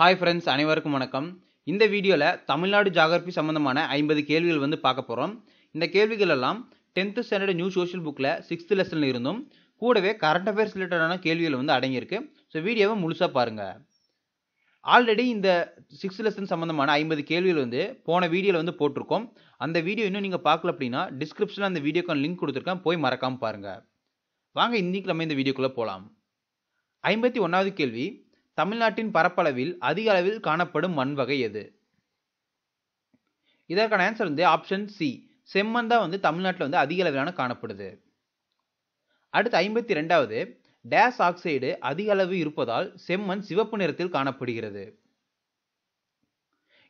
hi friends அனைவருக்கும் வணக்கம் இந்த வீடியோவில் தமிழ்நாடு ஜாகிரபி சம்மந்தமான ஐம்பது கேள்விகள் வந்து பார்க்க போகிறோம் இந்த கேள்விகள் எல்லாம் டென்த்து ஸ்டாண்டர்ட் நியூ சோஷியல் புக்கில் சிக்ஸ்த்து லெசனில் இருந்தும் கூடவே கரண்ட் அஃபேர்ஸ் ரிலேட்டடான கேள்விகள் வந்து அடங்கியிருக்கு ஸோ வீடியோவை முழுசாக பாருங்கள் ஆல்ரெடி இந்த சிக்ஸ்த் லெசன் சம்மந்தமான ஐம்பது கேள்விகள் வந்து போன வீடியோவில் வந்து போட்டிருக்கோம் அந்த வீடியோ இன்னும் நீங்கள் பார்க்கல அப்படின்னா டிஸ்கிரிப்ஷனில் அந்த வீடியோக்கான லிங்க் கொடுத்துருக்கேன் போய் மறக்காமல் பாருங்கள் வாங்க இன்றைக்கி நம்ம இந்த வீடியோக்குள்ளே போகலாம் ஐம்பத்தி ஒன்றாவது கேள்வி தமிழ்நாட்டின் பரப்பளவில் அதிக அளவில் காணப்படும் மண் வகை எது இதற்கான ஆன்சர் வந்து ஆப்ஷன் சி செம்மண் தான் வந்து தமிழ்நாட்டில் வந்து அதிக அளவிலான காணப்படுது அடுத்து ஐம்பத்தி ரெண்டாவது டேஸ் ஆக்சைடு அதிக அளவு இருப்பதால் செம்மண் சிவப்பு நிறத்தில் காணப்படுகிறது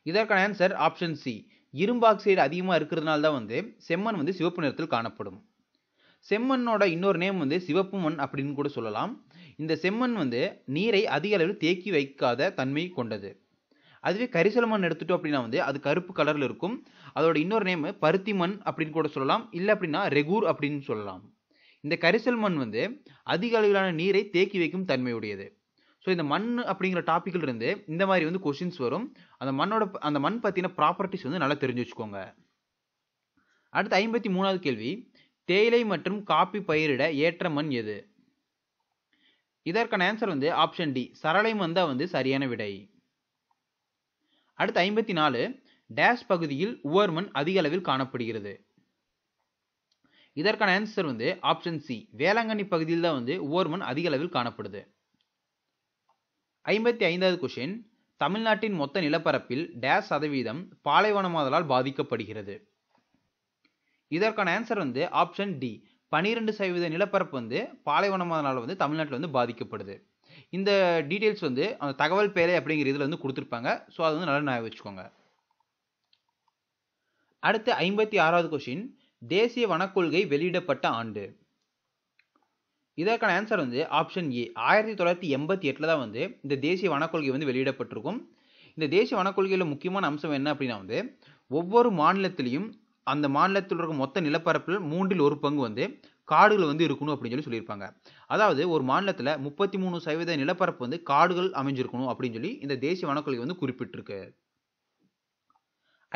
இதற்கான ஆன்சர் ஆப்ஷன் சி இரும்பு ஆக்சைடு அதிகமாக இருக்கிறதுனால தான் வந்து செம்மண் வந்து சிவப்பு நிறத்தில் காணப்படும் செம்மண்ணோட இன்னொரு நேம் வந்து சிவப்பு மண் அப்படின்னு கூட சொல்லலாம் இந்த செம்மண் வந்து நீரை அதிக அளவில் தேக்கி வைக்காத தன்மை கொண்டது அதுவே கரிசல் மண் எடுத்துட்டோம் அப்படின்னா வந்து அது கருப்பு கலரில் இருக்கும் அதோட இன்னொரு நேம் பருத்தி மண் அப்படின்னு கூட சொல்லலாம் இல்லை அப்படின்னா ரெகூர் அப்படின்னு சொல்லலாம் இந்த கரிசல் மண் வந்து அதிக அளவிலான நீரை தேக்கி வைக்கும் தன்மையுடையது ஸோ இந்த மண் அப்படிங்கிற டாப்பிக்கில் இருந்து இந்த மாதிரி வந்து கொஷின்ஸ் வரும் அந்த மண்ணோட அந்த மண் பற்றின ப்ராப்பர்ட்டிஸ் வந்து நல்லா தெரிஞ்சு வச்சுக்கோங்க அடுத்து ஐம்பத்தி மூணாவது கேள்வி தேயிலை மற்றும் காப்பி பயிரிட ஏற்ற மண் எது இதற்கான ஆன்சர் வந்து ஆப்ஷன் டி சரளையும் வந்தால் வந்து சரியான விடை அடுத்து ஐம்பத்தி நாலு டேஷ் பகுதியில் உவர்மண் அதிக அளவில் காணப்படுகிறது இதற்கான ஆன்சர் வந்து ஆப்ஷன் சி வேளாங்கண்ணி பகுதியில் தான் வந்து உவர்மண் அதிக அளவில் காணப்படுது ஐம்பத்தி ஐந்தாவது கொஷின் தமிழ்நாட்டின் மொத்த நிலப்பரப்பில் டேஷ் சதவீதம் பாலைவனமாதலால் பாதிக்கப்படுகிறது இதற்கான ஆன்சர் வந்து ஆப்ஷன் டி பன்னிரெண்டு சதவீத நிலப்பரப்பு வந்து பாலைவனமானால் வந்து தமிழ்நாட்டில் வந்து பாதிக்கப்படுது இந்த டீட்டெயில்ஸ் வந்து அந்த தகவல் பேலை அப்படிங்கிற இதில் வந்து கொடுத்துருப்பாங்க ஸோ அது வந்து நல்லா நியாயம் வச்சுக்கோங்க அடுத்து ஐம்பத்தி ஆறாவது கொஷின் தேசிய வனக்கொள்கை வெளியிடப்பட்ட ஆண்டு இதற்கான ஆன்சர் வந்து ஆப்ஷன் ஏ ஆயிரத்தி தொள்ளாயிரத்தி எண்பத்தி எட்டில் தான் வந்து இந்த தேசிய வனக்கொள்கை வந்து வெளியிடப்பட்டிருக்கும் இந்த தேசிய வனக்கொள்கையில் முக்கியமான அம்சம் என்ன அப்படின்னா வந்து ஒவ்வொரு மாநிலத்திலையும் அந்த மாநிலத்தில் இருக்க மொத்த நிலப்பரப்பில் மூன்றில் ஒரு பங்கு வந்து காடுகள் வந்து இருக்கணும் அப்படின்னு சொல்லி சொல்லியிருப்பாங்க அதாவது ஒரு மாநிலத்தில் முப்பத்தி மூணு சதவீத நிலப்பரப்பு வந்து காடுகள் அமைஞ்சிருக்கணும் அப்படின்னு சொல்லி இந்த தேசிய வனக்கொள்கை வந்து குறிப்பிட்டிருக்கு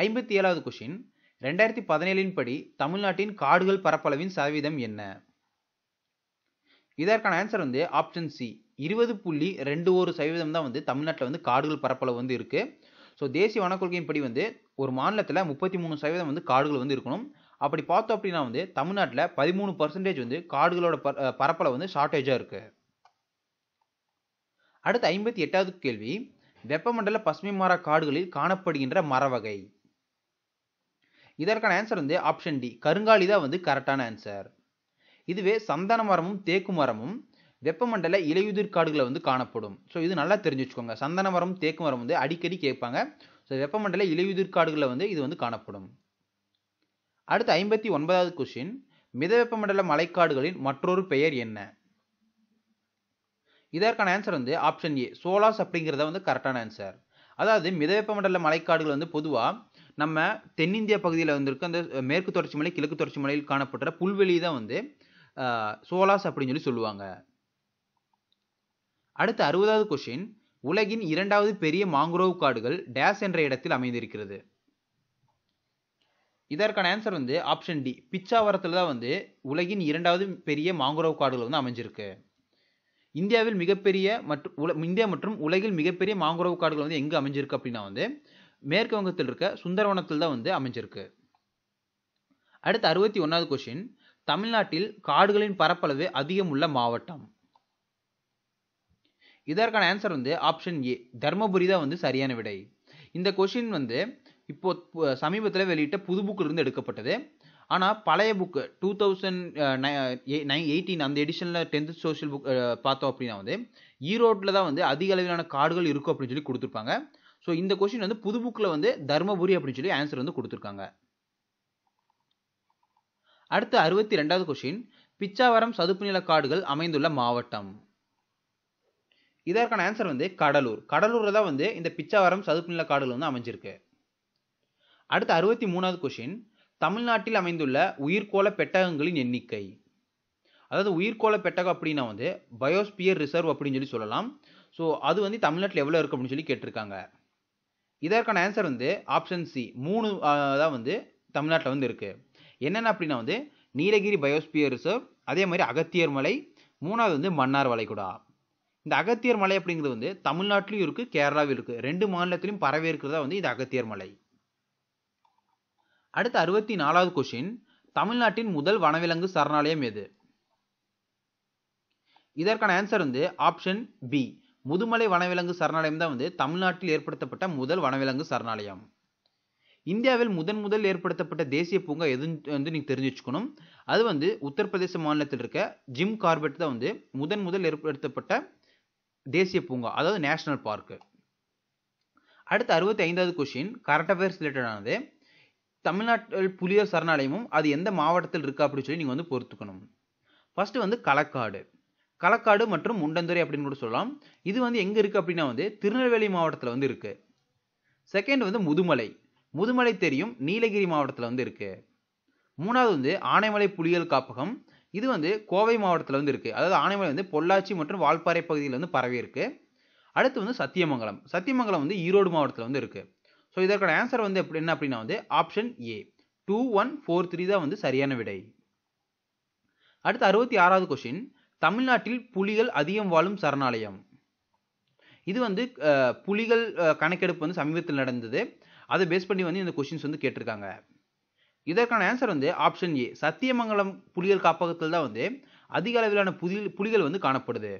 ஐம்பத்தி ஏழாவது கொஷின் ரெண்டாயிரத்தி பதினேழின் படி தமிழ்நாட்டின் காடுகள் பரப்பளவின் சதவீதம் என்ன இதற்கான ஆன்சர் வந்து ஆப்ஷன் சி இருபது புள்ளி ரெண்டு ஒரு சதவீதம் தான் வந்து தமிழ்நாட்டில் வந்து காடுகள் பரப்பளவு வந்து இருக்குது ஸோ தேசிய வனக்கொள்கையின் படி வந்து ஒரு மாநிலத்தில் முப்பத்தி மூணு சதவீதம் வந்து காடுகள் வந்து இருக்கணும் அப்படி பார்த்தோம் அப்படின்னா வந்து தமிழ்நாட்டில் பதிமூணு பர்சன்டேஜ் வந்து காடுகளோட ப பரப்பில் வந்து ஷார்ட்டேஜாக இருக்குது அடுத்து ஐம்பத்தி எட்டாவது கேள்வி வெப்பமண்டல பசுமை மர காடுகளில் காணப்படுகின்ற மர வகை இதற்கான ஆன்சர் வந்து ஆப்ஷன் டி கருங்காலி தான் வந்து கரெக்டான ஆன்சர் இதுவே சந்தன மரமும் தேக்கு மரமும் வெப்பமண்டல இலையுதிர் காடுகளை வந்து காணப்படும் ஸோ இது நல்லா தெரிஞ்சு வச்சுக்கோங்க சந்தன மரம் தேக்கு மரம் வந்து அடிக்கடி கேட்பாங்க ஸோ வெப்பமண்டல இலையுதிர் காடுகளில் வந்து இது வந்து காணப்படும் அடுத்து ஐம்பத்தி ஒன்பதாவது கொஷின் மித வெப்பமண்டல மலைக்காடுகளின் மற்றொரு பெயர் என்ன இதற்கான ஆன்சர் வந்து ஆப்ஷன் ஏ சோலாஸ் அப்படிங்கிறத வந்து கரெக்டான ஆன்சர் அதாவது வெப்பமண்டல மலைக்காடுகள் வந்து பொதுவாக நம்ம தென்னிந்திய பகுதியில் வந்திருக்க அந்த மேற்கு தொடர்ச்சி மலை கிழக்கு தொடர்ச்சி மலையில் காணப்படுற புல்வெளி தான் வந்து சோலாஸ் அப்படின்னு சொல்லி சொல்லுவாங்க அடுத்து அறுபதாவது கொஷின் உலகின் இரண்டாவது பெரிய மாங்குரோவ் காடுகள் டேஸ் என்ற இடத்தில் அமைந்திருக்கிறது இதற்கான ஆன்சர் வந்து ஆப்ஷன் டி பிச்சாவரத்தில் தான் வந்து உலகின் இரண்டாவது பெரிய மாங்குரோவ் காடுகள் வந்து அமைஞ்சிருக்கு இந்தியாவில் மிகப்பெரிய மற்றும் உல இந்தியா மற்றும் உலகில் மிகப்பெரிய மாங்குரோவ் காடுகள் வந்து எங்கே அமைஞ்சிருக்கு அப்படின்னா வந்து மேற்கு வங்கத்தில் இருக்க சுந்தரவனத்தில் தான் வந்து அமைஞ்சிருக்கு அடுத்து அறுபத்தி ஒன்றாவது கொஷின் தமிழ்நாட்டில் காடுகளின் பரப்பளவு அதிகம் உள்ள மாவட்டம் இதற்கான ஆன்சர் வந்து ஆப்ஷன் ஏ தர்மபுரி தான் வந்து சரியான விடை இந்த கொஷின் வந்து இப்போ சமீபத்தில் வெளியிட்ட புது புக்கிலிருந்து எடுக்கப்பட்டது ஆனால் பழைய book two thousand nine eighteen அந்த எடிஷனில் டென்த் சோஷியல் புக் பார்த்தோம் அப்படின்னா வந்து ஈரோட்டில் தான் வந்து அதிக அளவிலான காடுகள் இருக்கும் அப்படின்னு சொல்லி கொடுத்துருப்பாங்க ஸோ இந்த கொஷின் வந்து புது புக்கில் வந்து தர்மபுரி அப்படின்னு சொல்லி ஆன்சர் வந்து கொடுத்துருக்காங்க அடுத்து அறுபத்தி ரெண்டாவது கொஷின் பிச்சாவரம் சதுப்பு நில காடுகள் அமைந்துள்ள மாவட்டம் இதற்கான ஆன்சர் வந்து கடலூர் கடலூரில் தான் வந்து இந்த பிச்சாவரம் சதுப்பு நில காடுகள் வந்து அமைஞ்சிருக்கு அடுத்து அறுபத்தி மூணாவது கொஷின் தமிழ்நாட்டில் அமைந்துள்ள உயிர்கோள பெட்டகங்களின் எண்ணிக்கை அதாவது உயிர்கோள பெட்டகம் அப்படின்னா வந்து பயோஸ்பியர் ரிசர்வ் அப்படின்னு சொல்லி சொல்லலாம் ஸோ அது வந்து தமிழ்நாட்டில் எவ்வளோ இருக்குது அப்படின்னு சொல்லி கேட்டிருக்காங்க இதற்கான ஆன்சர் வந்து ஆப்ஷன் சி மூணு தான் வந்து தமிழ்நாட்டில் வந்து இருக்குது என்னென்ன அப்படின்னா வந்து நீலகிரி பயோஸ்பியர் ரிசர்வ் அதே மாதிரி அகத்தியர் மலை மூணாவது வந்து மன்னார் வளைகுடா இந்த அகத்தியர் மலை அப்படிங்கிறது வந்து தமிழ்நாட்டிலையும் இருக்குது கேரளாவிலும் இருக்குது ரெண்டு மாநிலத்திலையும் பரவி இருக்கிறதா வந்து இது அகத்தியர் மலை அடுத்து அறுபத்தி நாலாவது கொஷின் தமிழ்நாட்டின் முதல் வனவிலங்கு சரணாலயம் எது இதற்கான ஆன்சர் வந்து ஆப்ஷன் பி முதுமலை வனவிலங்கு சரணாலயம் தான் வந்து தமிழ்நாட்டில் ஏற்படுத்தப்பட்ட முதல் வனவிலங்கு சரணாலயம் இந்தியாவில் முதன் முதல் ஏற்படுத்தப்பட்ட தேசிய பூங்கா எது வந்து நீங்கள் தெரிஞ்சு வச்சுக்கணும் அது வந்து உத்தரப்பிரதேச மாநிலத்தில் இருக்க ஜிம் கார்பெட் தான் வந்து முதன் முதல் ஏற்படுத்தப்பட்ட தேசிய பூங்கா அதாவது நேஷனல் பார்க்கு அடுத்து அறுபத்தி ஐந்தாவது கொஷின் கரண்ட் அஃபேர்ஸ் ரிலேட்டடானது தமிழ்நாட்டில் புலியர் சரணாலயமும் அது எந்த மாவட்டத்தில் இருக்கா அப்படின்னு சொல்லி நீங்கள் வந்து பொறுத்துக்கணும் ஃபஸ்ட்டு வந்து களக்காடு களக்காடு மற்றும் முண்டந்துறை அப்படின்னு கூட சொல்லலாம் இது வந்து எங்கே இருக்குது அப்படின்னா வந்து திருநெல்வேலி மாவட்டத்தில் வந்து இருக்குது செகண்ட் வந்து முதுமலை முதுமலை தெரியும் நீலகிரி மாவட்டத்தில் வந்து இருக்குது மூணாவது வந்து ஆனைமலை புலிகள் காப்பகம் இது வந்து கோவை மாவட்டத்தில் வந்து இருக்குது அதாவது ஆனைமலை வந்து பொள்ளாச்சி மற்றும் வால்பாறை பகுதியில் வந்து பரவி இருக்குது அடுத்து வந்து சத்தியமங்கலம் சத்தியமங்கலம் வந்து ஈரோடு மாவட்டத்தில் வந்து இருக்குது ஸோ இதற்கான ஆன்சர் வந்து எப்படி என்ன அப்படின்னா வந்து option A two one four three தான் வந்து சரியான விடை அடுத்து அறுபத்தி ஆறாவது கொஷின் தமிழ்நாட்டில் புலிகள் அதிகம் வாழும் சரணாலயம் இது வந்து புலிகள் கணக்கெடுப்பு வந்து சமீபத்தில் நடந்தது அதை பேஸ் பண்ணி வந்து இந்த கொஷின்ஸ் வந்து கேட்டிருக்காங்க இதற்கான ஆன்சர் வந்து ஆப்ஷன் ஏ சத்தியமங்கலம் புலிகள் காப்பகத்தில் தான் வந்து அதிக அளவிலான புதி புலிகள் வந்து காணப்படுது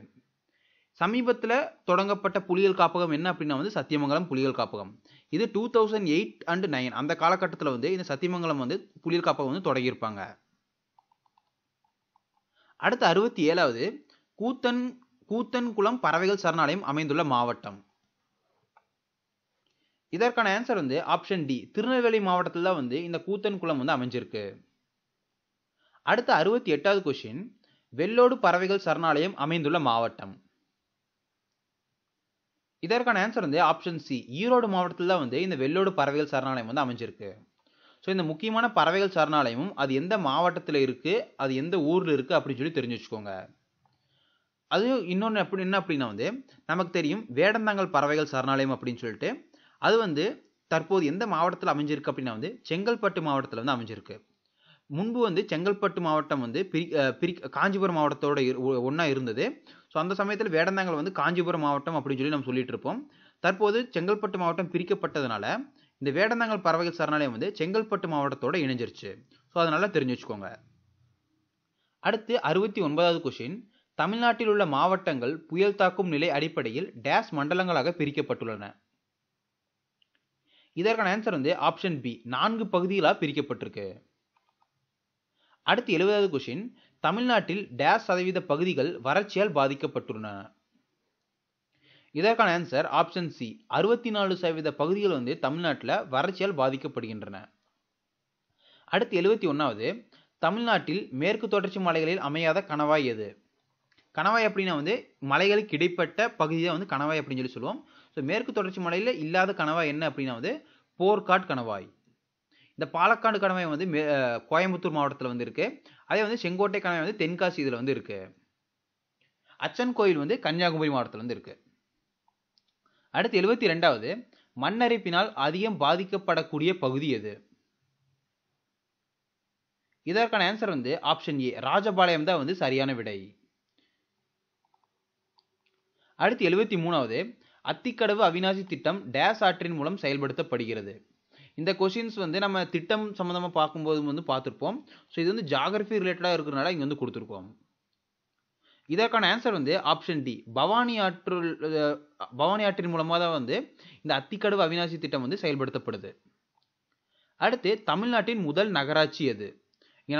சமீபத்தில் தொடங்கப்பட்ட புலிகள் காப்பகம் என்ன அப்படின்னா வந்து சத்தியமங்கலம் புலிகள் காப்பகம் இது two thousand eight and nine அந்த காலகட்டத்தில் வந்து இந்த சத்தியமங்கலம் வந்து புலிகள் காப்பகம் வந்து தொடங்கியிருப்பாங்க அடுத்து அறுபத்தி ஏழாவது கூத்தன் கூத்தன்குளம் பறவைகள் சரணாலயம் அமைந்துள்ள மாவட்டம் இதற்கான ஆன்சர் வந்து ஆப்ஷன் டி திருநெல்வேலி மாவட்டத்தில் தான் வந்து இந்த கூத்தன் குளம் வந்து அமைஞ்சிருக்கு அடுத்த அறுபத்தி எட்டாவது கொஷின் வெள்ளோடு பறவைகள் சரணாலயம் அமைந்துள்ள மாவட்டம் இதற்கான ஆன்சர் வந்து ஆப்ஷன் சி ஈரோடு மாவட்டத்தில் தான் வந்து இந்த வெள்ளோடு பறவைகள் சரணாலயம் வந்து அமைஞ்சிருக்கு ஸோ இந்த முக்கியமான பறவைகள் சரணாலயமும் அது எந்த மாவட்டத்தில் இருக்குது அது எந்த ஊரில் இருக்குது அப்படின்னு சொல்லி தெரிஞ்சு வச்சுக்கோங்க அது இன்னொன்று அப்படி என்ன அப்படின்னா வந்து நமக்கு தெரியும் வேடந்தாங்கல் பறவைகள் சரணாலயம் அப்படின்னு சொல்லிட்டு அது வந்து தற்போது எந்த மாவட்டத்தில் அமைஞ்சிருக்கு அப்படின்னா வந்து செங்கல்பட்டு மாவட்டத்தில் வந்து அமைஞ்சிருக்கு முன்பு வந்து செங்கல்பட்டு மாவட்டம் வந்து பிரி பிரி காஞ்சிபுரம் மாவட்டத்தோட ஒன்றா இருந்தது ஸோ அந்த சமயத்தில் வேடந்தாங்கல் வந்து காஞ்சிபுரம் மாவட்டம் அப்படின்னு சொல்லி நம்ம சொல்லிட்டு இருப்போம் தற்போது செங்கல்பட்டு மாவட்டம் பிரிக்கப்பட்டதுனால இந்த வேடந்தாங்கல் பறவைகள் சரணாலயம் வந்து செங்கல்பட்டு மாவட்டத்தோட இணைஞ்சிருச்சு ஸோ அதனால தெரிஞ்சு வச்சுக்கோங்க அடுத்து அறுபத்தி ஒன்பதாவது கொஷின் தமிழ்நாட்டில் உள்ள மாவட்டங்கள் புயல் தாக்கும் நிலை அடிப்படையில் டேஸ் மண்டலங்களாக பிரிக்கப்பட்டுள்ளன இதற்கான ஆன்சர் வந்து ஆப்ஷன் பி நான்கு பகுதிகளாக பிரிக்கப்பட்டிருக்கு அடுத்து எழுபதாவது கொஷின் தமிழ்நாட்டில் டேஷ் சதவீத பகுதிகள் வறட்சியால் பாதிக்கப்பட்டுள்ளன இதற்கான ஆன்சர் ஆப்ஷன் சி அறுபத்தி நாலு சதவீத பகுதிகள் வந்து தமிழ்நாட்டில் வறட்சியால் பாதிக்கப்படுகின்றன அடுத்து எழுபத்தி ஒன்றாவது தமிழ்நாட்டில் மேற்கு தொடர்ச்சி மலைகளில் அமையாத கணவாய் எது கணவாய் அப்படின்னா வந்து மலைகளுக்கு இடைப்பட்ட தான் வந்து கணவாய் அப்படின்னு சொல்லி சொல்லுவோம் ஸோ மேற்கு தொடர்ச்சி மலையில் இல்லாத கணவாய் என்ன அப்படின்னா வந்து போர்க்காட் கணவாய் இந்த பாலக்காடு கணவாய் வந்து கோயம்புத்தூர் மாவட்டத்தில் வந்து இருக்குது அதே வந்து செங்கோட்டை கணவாய் வந்து தென்காசி இதில் வந்து இருக்குது அச்சன் கோயில் வந்து கன்னியாகுமரி மாவட்டத்தில் வந்து இருக்குது அடுத்து எழுபத்தி ரெண்டாவது மண்ணரிப்பினால் அதிகம் பாதிக்கப்படக்கூடிய பகுதி எது இதற்கான ஆன்சர் வந்து ஆப்ஷன் ஏ ராஜபாளையம் தான் வந்து சரியான விடை அடுத்து எழுபத்தி மூணாவது அத்திக்கடவு அவினாசி திட்டம் டேஸ் ஆற்றின் மூலம் செயல்படுத்தப்படுகிறது இந்த கொஷின்ஸ் வந்து நம்ம திட்டம் சம்மந்தமாக பார்க்கும்போது வந்து பார்த்துருப்போம் ஸோ இது வந்து ஜாகிரஃபி ரிலேட்டடாக இருக்கிறனால இங்கே வந்து கொடுத்துருக்கோம் இதற்கான ஆன்சர் வந்து ஆப்ஷன் டி பவானி ஆற்று பவானி ஆற்றின் மூலமாக தான் வந்து இந்த அத்திக்கடவு அவினாசி திட்டம் வந்து செயல்படுத்தப்படுது அடுத்து தமிழ்நாட்டின் முதல் நகராட்சி எது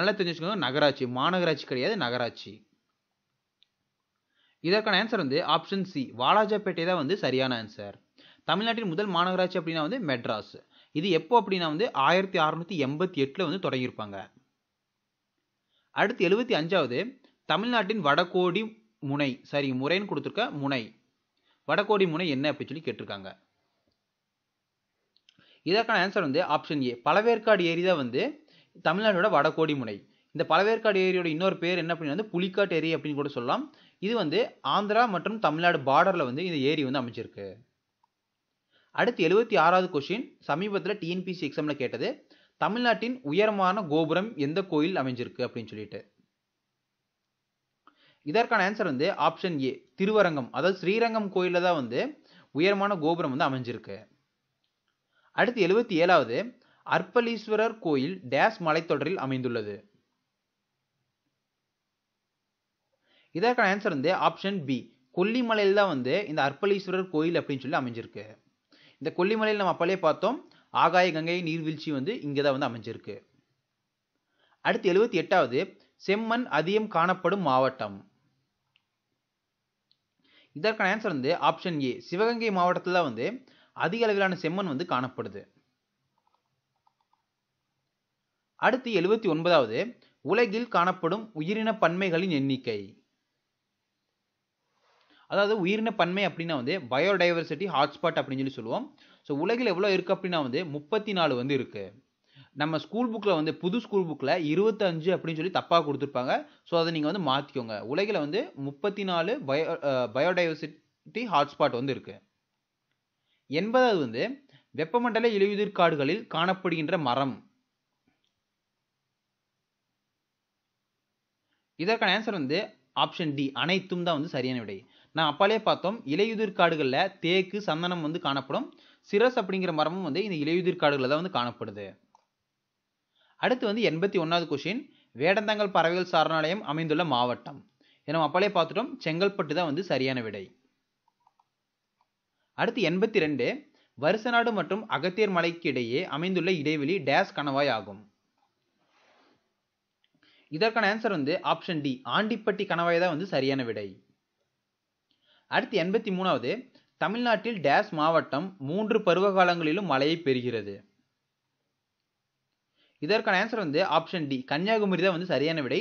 நல்லா தெரிஞ்சுக்கோங்க நகராட்சி மாநகராட்சி கிடையாது நகராட்சி இதற்கான ஆன்சர் வந்து ஆப்ஷன் சி வாலாஜாப்பேட்டை தான் வந்து சரியான ஆன்சர் தமிழ்நாட்டின் முதல் மாநகராட்சி அப்படின்னா வந்து மெட்ராஸ் இது எப்போ அப்படின்னா வந்து ஆயிரத்தி அறுநூத்தி எண்பத்தி எட்டில் வந்து தொடங்கியிருப்பாங்க அடுத்து எழுபத்தி அஞ்சாவது தமிழ்நாட்டின் வடகோடி முனை சரி முறைன்னு கொடுத்துருக்க முனை வடகோடி முனை என்ன அப்படின்னு சொல்லி கேட்டிருக்காங்க இதற்கான ஆன்சர் வந்து ஆப்ஷன் ஏ பழவேற்காடு ஏரி தான் வந்து தமிழ்நாட்டோட வடகோடி முனை இந்த பழவேற்காடு ஏரியோட இன்னொரு பேர் என்ன அப்படின்னா வந்து புலிக்காட்டு ஏரி அப்படின்னு கூட சொல்லலாம் இது வந்து ஆந்திரா மற்றும் தமிழ்நாடு பார்டரில் வந்து இந்த ஏரி வந்து அமைச்சிருக்கு அடுத்து எழுபத்தி ஆறாவது கொஷின் சமீபத்தில் டிஎன்பிசி எக்ஸாமில் கேட்டது தமிழ்நாட்டின் உயரமான கோபுரம் எந்த கோயில் அமைஞ்சிருக்கு அப்படின்னு சொல்லிட்டு இதற்கான ஆன்சர் வந்து ஆப்ஷன் ஏ திருவரங்கம் அதாவது ஸ்ரீரங்கம் கோயிலில் தான் வந்து உயரமான கோபுரம் வந்து அமைஞ்சிருக்கு அடுத்து எழுபத்தி ஏழாவது அர்ப்பலீஸ்வரர் கோயில் டேஸ் மலைத்தொடரில் அமைந்துள்ளது இதற்கான ஆன்சர் வந்து ஆப்ஷன் பி கொல்லிமலையில் தான் வந்து இந்த அர்ப்பலீஸ்வரர் கோயில் அப்படின்னு சொல்லி அமைஞ்சிருக்கு இந்த கொல்லிமலையில் நம்ம அப்பலே பார்த்தோம் ஆகாய கங்கை நீர்வீழ்ச்சி வந்து இங்கே தான் வந்து அமைஞ்சிருக்கு அடுத்து எழுபத்தி எட்டாவது செம்மண் அதிகம் காணப்படும் மாவட்டம் இதற்கான ஆன்சர் வந்து ஆப்ஷன் ஏ சிவகங்கை மாவட்டத்தில் தான் வந்து அதிக அளவிலான செம்மண் வந்து காணப்படுது அடுத்து எழுபத்தி ஒன்பதாவது உலகில் காணப்படும் உயிரின பன்மைகளின் எண்ணிக்கை அதாவது உயிரின பன்மை அப்படின்னா வந்து பயோடைவர்சிட்டி ஹாட்ஸ்பாட் அப்படின்னு சொல்லி சொல்லுவோம் ஸோ உலகில் எவ்வளோ இருக்குது அப்படின்னா வந்து முப்பத்தி நாலு வந்து இருக்குது நம்ம ஸ்கூல் புக்கில் வந்து புது ஸ்கூல் புக்கில் இருபத்தஞ்சு அப்படின்னு சொல்லி தப்பாக கொடுத்துருப்பாங்க ஸோ அதை நீங்கள் வந்து மாற்றிக்கோங்க உலகில் வந்து முப்பத்தி நாலு பயோ பயோடைவர்சிட்டி ஹாட்ஸ்பாட் வந்து இருக்குது எண்பதாவது வந்து வெப்பமண்டல இலையுதிர் காடுகளில் காணப்படுகின்ற மரம் இதற்கான ஆன்சர் வந்து ஆப்ஷன் டி அனைத்தும் தான் வந்து சரியான விடை நான் அப்பாலே பார்த்தோம் இலையுதிர் காடுகளில் தேக்கு சந்தனம் வந்து காணப்படும் சிரஸ் அப்படிங்கிற மரமும் வந்து இந்த இலையுதிர் காடுகளில் தான் வந்து காணப்படுது அடுத்து வந்து எண்பத்தி ஒன்றாவது கொஷின் வேடந்தாங்கல் பறவைகள் சரணாலயம் அமைந்துள்ள மாவட்டம் நம்ம அப்பாலே பார்த்துட்டோம் செங்கல்பட்டு தான் வந்து சரியான விடை அடுத்து எண்பத்தி ரெண்டு வருசநாடு மற்றும் அகத்தியர் மலைக்கு இடையே அமைந்துள்ள இடைவெளி டேஸ் கணவாய் ஆகும் இதற்கான ஆன்சர் வந்து ஆப்ஷன் டி ஆண்டிப்பட்டி கணவாய் தான் வந்து சரியான விடை அடுத்து எண்பத்தி மூணாவது தமிழ்நாட்டில் டேஸ் மாவட்டம் மூன்று பருவ காலங்களிலும் மழையை பெறுகிறது இதற்கான ஆன்சர் வந்து ஆப்ஷன் டி கன்னியாகுமரி தான் வந்து சரியான விடை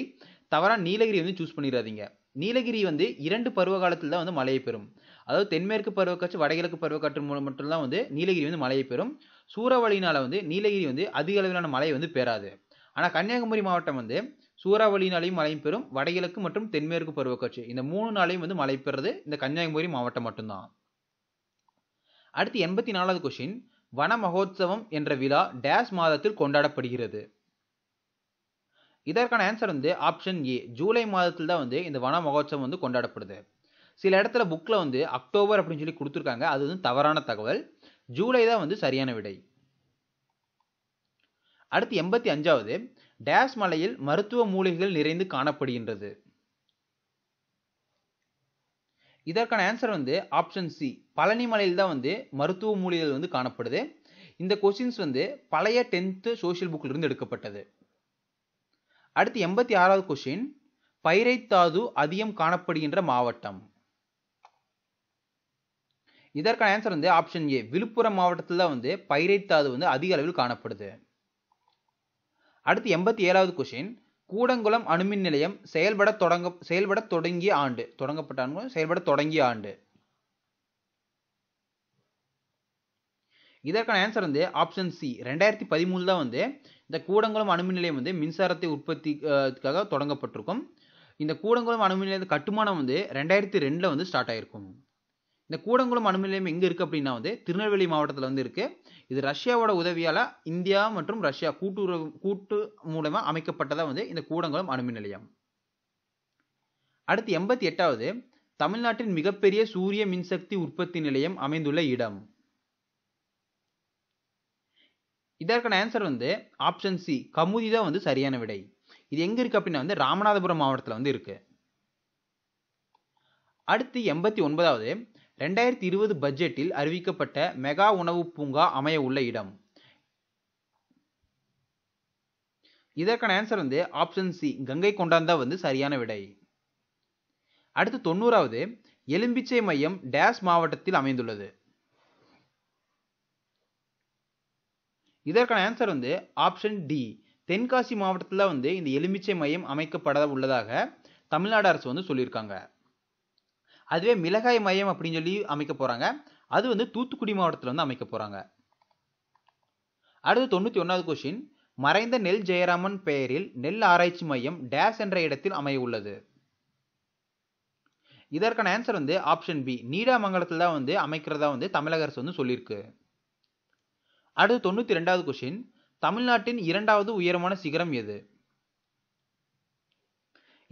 தவறாக நீலகிரி வந்து சூஸ் பண்ணிடாதீங்க நீலகிரி வந்து இரண்டு பருவ காலத்தில் தான் வந்து மழையை பெறும் அதாவது தென்மேற்கு பருவக்காற்று வடகிழக்கு பருவக்காற்று மூலம் மட்டும்தான் வந்து நீலகிரி வந்து மழையை பெறும் சூறாவளியினால் வந்து நீலகிரி வந்து அதிக அளவிலான மழையை வந்து பெறாது ஆனால் கன்னியாகுமரி மாவட்டம் வந்து சூறாவளி நாளையும் மழை பெறும் வடகிழக்கு மற்றும் தென்மேற்கு பருவக்காட்சி இந்த மூணு நாளையும் வந்து மழை பெறுறது இந்த கன்னியாகுமரி மாவட்டம் மட்டும்தான் அடுத்து எண்பத்தி நாலாவது கொஷின் வன மகோத்சவம் என்ற விழா டேஸ் மாதத்தில் கொண்டாடப்படுகிறது இதற்கான ஆன்சர் வந்து ஆப்ஷன் ஏ ஜூலை மாதத்தில் தான் வந்து இந்த வன மகோத்சவம் வந்து கொண்டாடப்படுது சில இடத்துல புக்கில் வந்து அக்டோபர் அப்படின்னு சொல்லி கொடுத்துருக்காங்க அது வந்து தவறான தகவல் ஜூலை தான் வந்து சரியான விடை அடுத்து எண்பத்தி அஞ்சாவது டேஸ் மலையில் மருத்துவ மூலிகைகள் நிறைந்து காணப்படுகின்றது இதற்கான ஆன்சர் வந்து ஆப்ஷன் சி பழனி மலையில் தான் வந்து மருத்துவ மூலிகைகள் வந்து காணப்படுது இந்த கொஸ்டின்ஸ் வந்து பழைய டென்த்து சோஷியல் புக்கிலிருந்து எடுக்கப்பட்டது அடுத்து எண்பத்தி ஆறாவது கொஸ்டின் பைரைத்தாது அதிகம் காணப்படுகின்ற மாவட்டம் இதற்கான ஆன்சர் வந்து ஆப்ஷன் ஏ விழுப்புரம் மாவட்டத்தில் தான் வந்து பைரைத்தாது வந்து அதிக அளவில் காணப்படுது அடுத்து எண்பத்தி ஏழாவது கொஷின் கூடங்குளம் அணுமின் நிலையம் செயல்பட தொடங்க செயல்பட தொடங்கிய ஆண்டு தொடங்கப்பட்ட செயல்பட தொடங்கிய ஆண்டு இதற்கான ஆன்சர் வந்து ஆப்ஷன் சி ரெண்டாயிரத்தி பதிமூணு தான் வந்து இந்த கூடங்குளம் அணுமின் நிலையம் வந்து மின்சாரத்தை உற்பத்திக்காக தொடங்கப்பட்டிருக்கும் இந்த கூடங்குளம் அணுமின் நிலையம் கட்டுமானம் வந்து ரெண்டாயிரத்தி ரெண்டில் வந்து ஸ்டார்ட் ஆகிருக்கும் இந்த கூடங்குளம் அணுமின் நிலையம் எங்கே இருக்குது அப்படின்னா வந்து திருநெல்வேலி மாவட்டத்தில் வந்து இருக்குது இது ரஷ்யாவோட உதவியால் இந்தியா மற்றும் ரஷ்யா கூட்டுறவு கூட்டு மூலமாக அமைக்கப்பட்டதாக வந்து இந்த கூடங்குளம் அணுமின் நிலையம் அடுத்து எண்பத்தி எட்டாவது தமிழ்நாட்டின் மிகப்பெரிய சூரிய மின்சக்தி உற்பத்தி நிலையம் அமைந்துள்ள இடம் இதற்கான ஆன்சர் வந்து ஆப்ஷன் சி கமுதி தான் வந்து சரியான விடை இது எங்கே இருக்குது அப்படின்னா வந்து ராமநாதபுரம் மாவட்டத்தில் வந்து இருக்குது அடுத்து எண்பத்தி ஒன்பதாவது ரெண்டாயிரத்தி இருபது பட்ஜெட்டில் அறிவிக்கப்பட்ட மெகா உணவு பூங்கா அமைய உள்ள இடம் இதற்கான ஆன்சர் வந்து ஆப்ஷன் சி கங்கை கொண்டாந்தா வந்து சரியான விடை அடுத்து தொண்ணூறாவது எலும்பிச்சை மையம் டேஸ் மாவட்டத்தில் அமைந்துள்ளது இதற்கான ஆன்சர் வந்து ஆப்ஷன் டி தென்காசி மாவட்டத்தில் வந்து இந்த எலுமிச்சை மையம் அமைக்கப்பட உள்ளதாக தமிழ்நாடு அரசு வந்து சொல்லியிருக்காங்க அதுவே மிளகாய் மையம் அப்படின்னு சொல்லி அமைக்க போகிறாங்க அது வந்து தூத்துக்குடி மாவட்டத்தில் வந்து அமைக்க போகிறாங்க அடுத்து தொண்ணூற்றி ஒன்றாவது கொஷின் மறைந்த நெல் ஜெயராமன் பெயரில் நெல் ஆராய்ச்சி மையம் டேஸ் என்ற இடத்தில் அமைய உள்ளது இதற்கான ஆன்சர் வந்து ஆப்ஷன் பி நீடாமங்கலத்தில் தான் வந்து அமைக்கிறதா வந்து தமிழக அரசு வந்து சொல்லியிருக்கு அடுத்து தொண்ணூற்றி ரெண்டாவது கொஷின் தமிழ்நாட்டின் இரண்டாவது உயரமான சிகரம் எது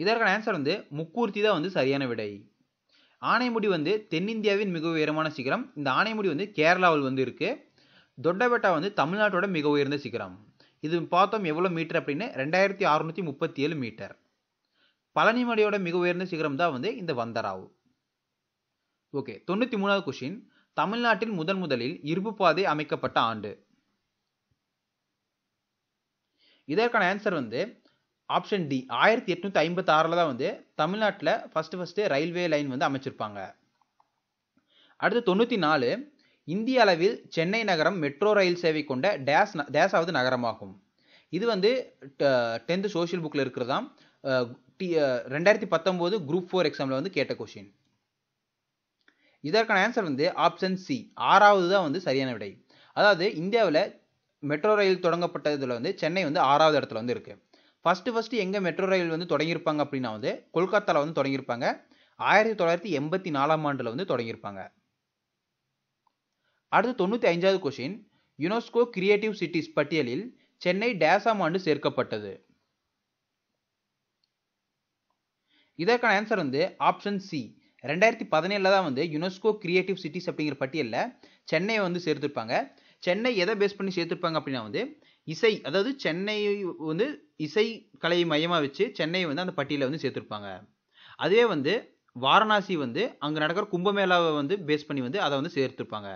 இதற்கான ஆன்சர் வந்து முக்கூர்த்தி தான் வந்து சரியான விடை ஆனைமுடி வந்து தென்னிந்தியாவின் மிக உயரமான சிகரம் இந்த ஆனைமுடி வந்து கேரளாவில் வந்து இருக்குது தொட்டபெட்டா வந்து தமிழ்நாட்டோட மிக உயர்ந்த சிகரம் இது பார்த்தோம் எவ்வளோ மீட்டர் அப்படின்னு ரெண்டாயிரத்தி அறுநூற்றி முப்பத்தி ஏழு மீட்டர் பழனிமலையோட மிக உயர்ந்த சிகரம் தான் வந்து இந்த வந்தராவு ஓகே தொண்ணூற்றி மூணாவது கொஷின் தமிழ்நாட்டில் முதன் முதலில் இருப்பு பாதை அமைக்கப்பட்ட ஆண்டு இதற்கான ஆன்சர் வந்து ஆப்ஷன் டி ஆயிரத்தி எட்நூற்றி ஐம்பத்தி ஆறில் தான் வந்து தமிழ்நாட்டில் ஃபஸ்ட்டு ஃபஸ்ட்டு ரயில்வே லைன் வந்து அமைச்சிருப்பாங்க அடுத்து தொண்ணூற்றி நாலு இந்திய அளவில் சென்னை நகரம் மெட்ரோ ரயில் சேவை கொண்ட டேஸ் டேஸாவது நகரமாகும் இது வந்து டென்த்து சோஷியல் புக்கில் தான் டி ரெண்டாயிரத்தி பத்தொம்போது குரூப் ஃபோர் எக்ஸாமில் வந்து கேட்ட கொஷின் இதற்கான ஆன்சர் வந்து ஆப்ஷன் சி ஆறாவது தான் வந்து சரியான விடை அதாவது இந்தியாவில் மெட்ரோ ரயில் தொடங்கப்பட்டதில் வந்து சென்னை வந்து ஆறாவது இடத்துல வந்து இருக்குது ஃபஸ்ட்டு ஃபஸ்ட்டு எங்கே மெட்ரோ ரயில் வந்து தொடங்கியிருப்பாங்க அப்படின்னா வந்து கொல்கத்தாவில் வந்து தொடங்கியிருப்பாங்க ஆயிரத்தி தொள்ளாயிரத்தி எண்பத்தி நாலாம் ஆண்டில் வந்து தொடங்கியிருப்பாங்க அடுத்து தொண்ணூற்றி ஐந்தாவது கொஷின் யுனெஸ்கோ கிரியேட்டிவ் சிட்டிஸ் பட்டியலில் சென்னை டேசாம் ஆண்டு சேர்க்கப்பட்டது இதற்கான ஆன்சர் வந்து ஆப்ஷன் சி ரெண்டாயிரத்தி பதினேழில் தான் வந்து யுனெஸ்கோ கிரியேட்டிவ் சிட்டிஸ் அப்படிங்கிற பட்டியலில் சென்னையை வந்து சேர்த்துருப்பாங்க சென்னை எதை பேஸ் பண்ணி சேர்த்துருப்பாங்க அப்படின்னா வந்து இசை அதாவது சென்னை வந்து இசை கலையை மையமாக வச்சு சென்னையை வந்து அந்த பட்டியலில் வந்து சேர்த்துருப்பாங்க அதே வந்து வாரணாசி வந்து அங்கே நடக்கிற கும்பமேளாவை வந்து பேஸ் பண்ணி வந்து அதை வந்து சேர்த்துருப்பாங்க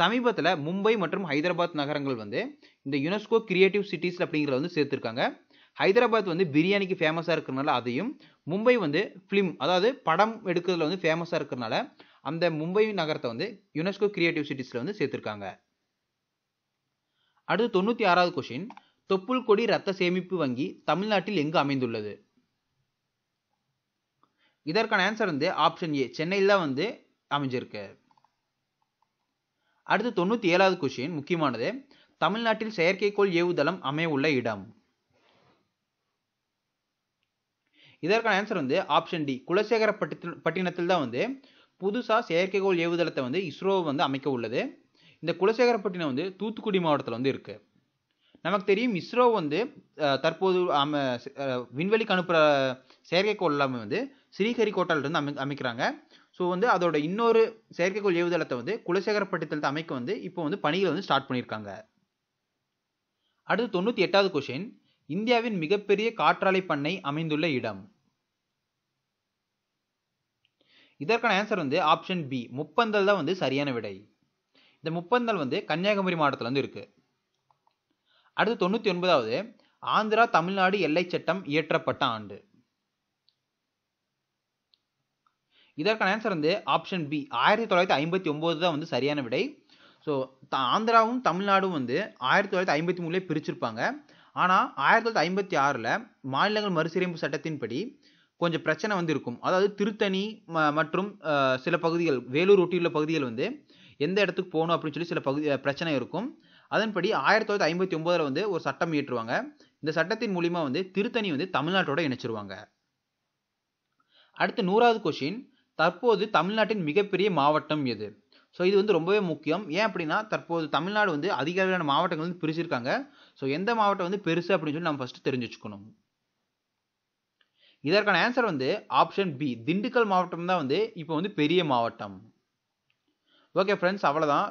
சமீபத்தில் மும்பை மற்றும் ஹைதராபாத் நகரங்கள் வந்து இந்த யுனெஸ்கோ கிரியேட்டிவ் சிட்டிஸ் அப்படிங்கிறத வந்து சேர்த்துருக்காங்க ஹைதராபாத் வந்து பிரியாணிக்கு ஃபேமஸாக இருக்கிறதுனால அதையும் மும்பை வந்து ஃபிலிம் அதாவது படம் எடுக்கிறதுல வந்து ஃபேமஸாக இருக்கிறனால அந்த மும்பை நகரத்தை வந்து யுனெஸ்கோ கிரியேட்டிவ் சிட்டிஸில் வந்து சேர்த்துருக்காங்க அடுத்து தொண்ணூற்றி ஆறாவது கொஷின் தொப்புள்கொடி ரத்த சேமிப்பு வங்கி தமிழ்நாட்டில் எங்கு அமைந்துள்ளது இதற்கான ஆன்சர் வந்து ஆப்ஷன் ஏ சென்னையில் தான் வந்து அமைஞ்சிருக்கு அடுத்து தொண்ணூற்றி ஏழாவது கொஷின் முக்கியமானது தமிழ்நாட்டில் செயற்கைக்கோள் ஏவுதளம் அமைய உள்ள இடம் இதற்கான ஆன்சர் வந்து ஆப்ஷன் டி குலசேகர பட்டினத்தில் தான் வந்து புதுசாக செயற்கைக்கோள் ஏவுதளத்தை வந்து இஸ்ரோ வந்து அமைக்க உள்ளது இந்த குலசேகரப்பட்டினம் வந்து தூத்துக்குடி மாவட்டத்தில் வந்து இருக்குது நமக்கு தெரியும் இஸ்ரோ வந்து தற்போது அம விண்வெளிக்கு அனுப்புகிற செயற்கைக்கோள் எல்லாமே வந்து ஸ்ரீஹரிகோட்டாலிருந்து அமை அமைக்கிறாங்க ஸோ வந்து அதோட இன்னொரு செயற்கைக்கோள் ஏவுதளத்தை வந்து குலசேகரப்பட்டினத்தில் அமைக்க வந்து இப்போ வந்து பணிகளை வந்து ஸ்டார்ட் பண்ணியிருக்காங்க அடுத்து தொண்ணூற்றி எட்டாவது கொஷின் இந்தியாவின் மிகப்பெரிய காற்றாலை பண்ணை அமைந்துள்ள இடம் இதற்கான ஆன்சர் வந்து ஆப்ஷன் பி முப்பந்தல் தான் வந்து சரியான விடை இந்த முப்பந்தல் வந்து கன்னியாகுமரி மாவட்டத்தில் வந்து இருக்குது அடுத்து தொண்ணூற்றி ஒன்பதாவது ஆந்திரா தமிழ்நாடு எல்லை சட்டம் இயற்றப்பட்ட ஆண்டு இதற்கான ஆன்சர் வந்து ஆப்ஷன் பி ஆயிரத்தி தொள்ளாயிரத்தி ஐம்பத்தி ஒம்பது தான் வந்து சரியான விடை ஸோ ஆந்திராவும் தமிழ்நாடும் வந்து ஆயிரத்தி தொள்ளாயிரத்தி ஐம்பத்தி மூணுலேயே பிரிச்சிருப்பாங்க ஆனால் ஆயிரத்தி தொள்ளாயிரத்தி ஐம்பத்தி ஆறில் மாநிலங்கள் மறுசீரமைப்பு சட்டத்தின்படி கொஞ்சம் பிரச்சனை வந்து இருக்கும் அதாவது திருத்தணி மற்றும் சில பகுதிகள் வேலூர் ஒட்டியுள்ள பகுதிகள் வந்து எந்த இடத்துக்கு போகணும் அப்படின்னு சொல்லி சில பகுதி பிரச்சனை இருக்கும் அதன்படி ஆயிரத்தி தொள்ளாயிரத்தி ஐம்பத்தி ஒம்போதில் வந்து ஒரு சட்டம் இயற்றுவாங்க இந்த சட்டத்தின் மூலிமா வந்து திருத்தணி வந்து தமிழ்நாட்டோட இணைச்சிருவாங்க அடுத்து நூறாவது கொஷின் தற்போது தமிழ்நாட்டின் மிகப்பெரிய மாவட்டம் எது ஸோ இது வந்து ரொம்பவே முக்கியம் ஏன் அப்படின்னா தற்போது தமிழ்நாடு வந்து அதிக அளவிலான மாவட்டங்கள் வந்து பிரிச்சிருக்காங்க ஸோ எந்த மாவட்டம் வந்து பெருசு அப்படின்னு சொல்லி நம்ம ஃபஸ்ட்டு தெரிஞ்சு வச்சுக்கணும் இதற்கான ஆன்சர் வந்து ஆப்ஷன் பி திண்டுக்கல் மாவட்டம் தான் வந்து இப்போ வந்து பெரிய மாவட்டம் ஓகே ஃப்ரெண்ட்ஸ் அவ்வளோதான்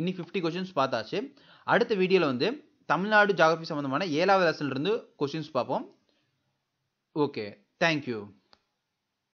இன்னி ஃபிஃப்டி கொஷின்ஸ் பார்த்தாச்சு அடுத்த வீடியோவில் வந்து தமிழ்நாடு ஜாகிரபி சம்மந்தமான ஏழாவது லெசன்லேருந்து கொஷின்ஸ் பார்ப்போம் ஓகே தேங்க்யூ